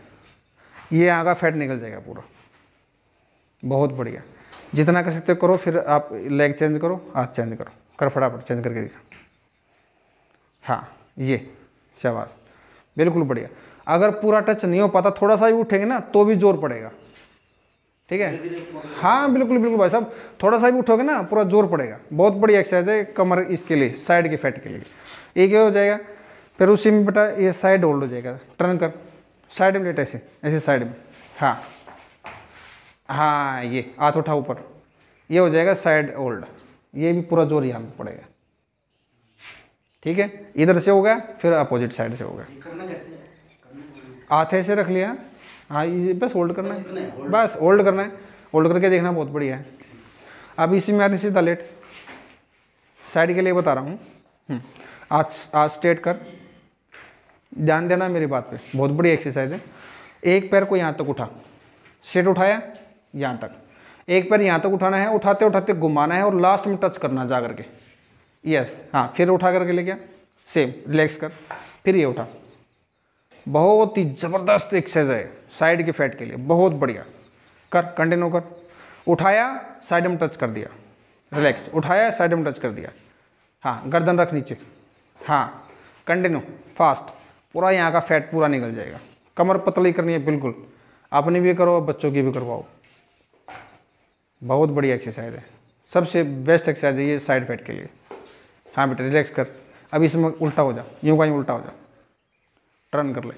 ये यहाँ का फैट निकल जाएगा पूरा बहुत बढ़िया जितना कर सकते करो फिर आप लेग चेंज करो हाथ चेंज करो कर फटाफट चेंज करके दिखा हाँ ये शाबाश बिल्कुल बढ़िया अगर पूरा टच नहीं हो पाता थोड़ा सा भी उठेंगे ना तो भी जोर पड़ेगा ठीक है हाँ बिल्कुल बिल्कुल भाई साहब थोड़ा सा भी उठोगे ना पूरा जोर पड़ेगा बहुत बड़ी एक्सरसाइज है कमर इसके लिए साइड के फैट के लिए एक ये हो जाएगा फिर उसी में बेटा ये साइड होल्ड हो जाएगा टर्न कर साइड में लेट ऐसे ऐसे साइड में हाँ हाँ ये हाथ उठा ऊपर ये हो जाएगा साइड होल्ड ये भी पूरा जोर यहाँ पर पड़ेगा ठीक है इधर से होगा फिर अपोजिट साइड से होगा हाथ ऐसे रख लिया हाँ ये बस होल्ड करना है बस होल्ड करना है होल्ड करके देखना बहुत बढ़िया है अब इसी में आने से सीधा लेट साइड के लिए बता रहा हूँ हम्म। आज आज स्ट्रेट कर ध्यान देना मेरी बात पे बहुत बड़ी एक्सरसाइज है एक पैर को यहाँ तक उठा सेट उठाया यहाँ तक एक पैर यहाँ तक उठाना है उठाते उठाते घुमाना है और लास्ट में टच करना जा करके यस हाँ फिर उठा करके ले गया सेम रिलैक्स कर फिर ये उठा बहुत ही ज़बरदस्त एक्सरसाइज है साइड के फैट के लिए बहुत बढ़िया कर कंटिन्यू कर उठाया साइड में टच कर दिया रिलैक्स उठाया साइड में टच कर दिया हाँ गर्दन रख नीचे हाँ कंटिन्यू फास्ट पूरा यहाँ का फैट पूरा निकल जाएगा कमर पतली करनी है बिल्कुल अपने भी करो बच्चों की भी करवाओ बहुत बढ़िया एक्सरसाइज है सबसे बेस्ट एक्सरसाइज है ये साइड फैट के लिए हाँ बेटा रिलैक्स कर अभी इसमें उल्टा हो जा यूँ का यूँ उल्टा हो जा टर्न कर ले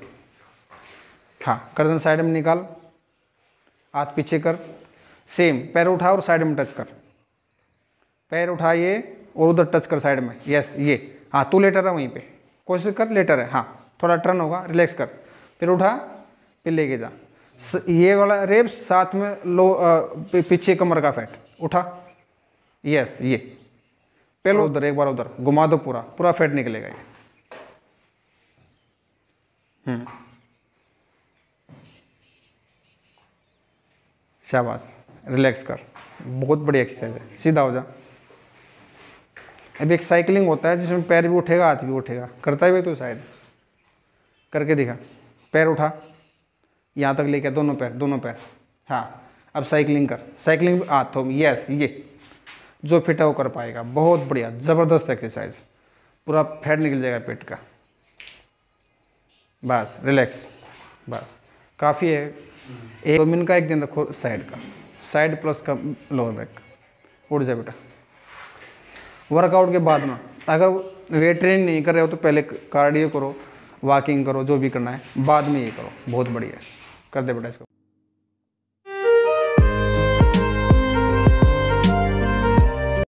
हाँ गर्दन साइड में निकाल हाथ पीछे कर सेम पैर उठा और साइड में टच कर पैर उठाइए और उधर टच कर साइड में यस ये हाँ तू लेटर है वहीं पे कोशिश कर लेटर है हाँ थोड़ा टर्न होगा रिलैक्स कर फिर उठा फिर लेके जा ये वाला रेब साथ में लो पीछे कमर का फैट उठा यस ये पहले उधर एक बार उधर घुमा दो पूरा पूरा फैट निकलेगा ये हम्म। शाबाश रिलैक्स कर बहुत बड़ी एक्सरसाइज है सीधा हो जा अभी एक साइकिलिंग होता है जिसमें पैर भी उठेगा हाथ भी उठेगा करता ही भी तो शायद करके दिखा पैर उठा यहाँ तक लेके दोनों पैर दोनों पैर हाँ अब साइकिलिंग कर साइकिलिंग हाँ तो यस ये जो फिट है वो कर पाएगा बहुत बढ़िया ज़बरदस्त एक्सरसाइज पूरा फैट निकल जाएगा पेट का बस रिलैक्स बस काफ़ी है एक मिनट का एक दिन रखो साइड का साइड प्लस का लोअर बैक उठ जाए बेटा वर्कआउट के बाद में अगर वेट ट्रेन नहीं कर रहे हो तो पहले कार्डियो करो वॉकिंग करो जो भी करना है बाद में ये करो बहुत बढ़िया कर दे बेटा इसको